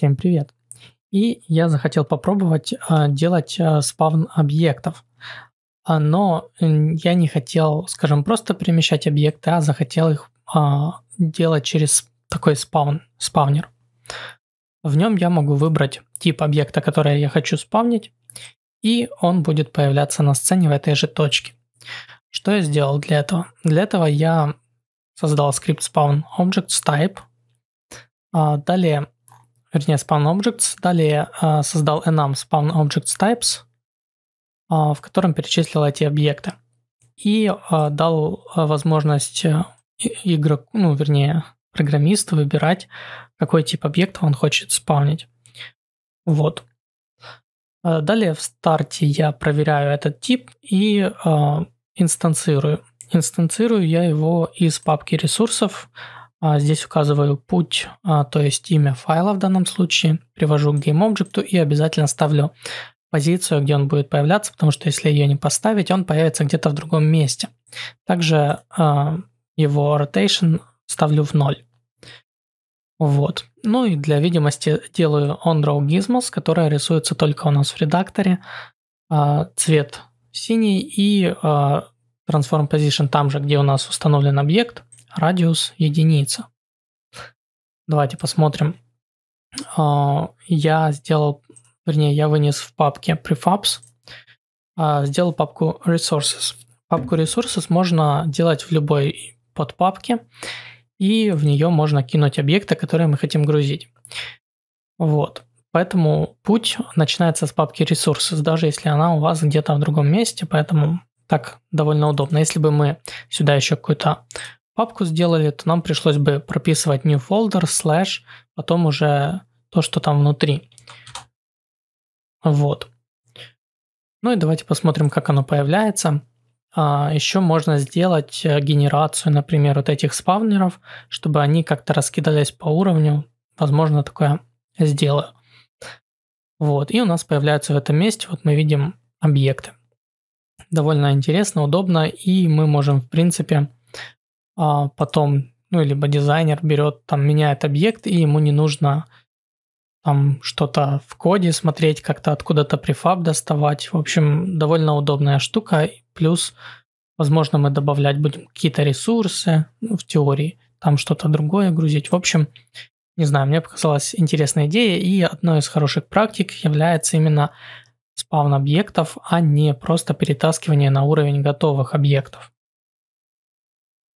Всем привет! И я захотел попробовать а, делать а, спавн объектов. А, но я не хотел, скажем, просто перемещать объекты, а захотел их а, делать через такой спавн, спавнер. В нем я могу выбрать тип объекта, который я хочу спавнить, и он будет появляться на сцене в этой же точке. Что я сделал для этого? Для этого я создал скрипт spawn objects type. А, далее вернее, spawn objects, далее а, создал enum spawn objects types, а, в котором перечислил эти объекты и а, дал возможность игроку, ну, вернее, программисту выбирать, какой тип объекта он хочет спавнить. Вот. Далее в старте я проверяю этот тип и э, инстанцирую. Инстанцирую я его из папки ресурсов, а, здесь указываю путь, а, то есть имя файла в данном случае, привожу к GameObject и обязательно ставлю позицию, где он будет появляться, потому что если ее не поставить, он появится где-то в другом месте. Также а, его rotation ставлю в 0. Вот. Ну и для видимости делаю onDraw Gizmos, которая рисуется только у нас в редакторе. Цвет синий и Transform Position там же, где у нас установлен объект – радиус единица. Давайте посмотрим. А, я сделал, вернее, я вынес в папке prefabs, а, сделал папку resources. Папку resources можно делать в любой подпапке, и в нее можно кинуть объекты, которые мы хотим грузить. Вот. Поэтому путь начинается с папки resources, даже если она у вас где-то в другом месте, поэтому так довольно удобно. Если бы мы сюда еще какую-то папку сделали, то нам пришлось бы прописывать new folder, slash, потом уже то, что там внутри. Вот. Ну и давайте посмотрим, как оно появляется. А, еще можно сделать э, генерацию, например, вот этих спавнеров, чтобы они как-то раскидались по уровню. Возможно, такое сделаю. Вот. И у нас появляются в этом месте, вот мы видим объекты. Довольно интересно, удобно, и мы можем, в принципе, а потом, ну, либо дизайнер берет, там, меняет объект, и ему не нужно там что-то в коде смотреть, как-то откуда-то префаб доставать. В общем, довольно удобная штука. Плюс, возможно, мы добавлять будем какие-то ресурсы ну, в теории, там что-то другое грузить. В общем, не знаю, мне показалась интересная идея, и одной из хороших практик является именно спавн объектов, а не просто перетаскивание на уровень готовых объектов.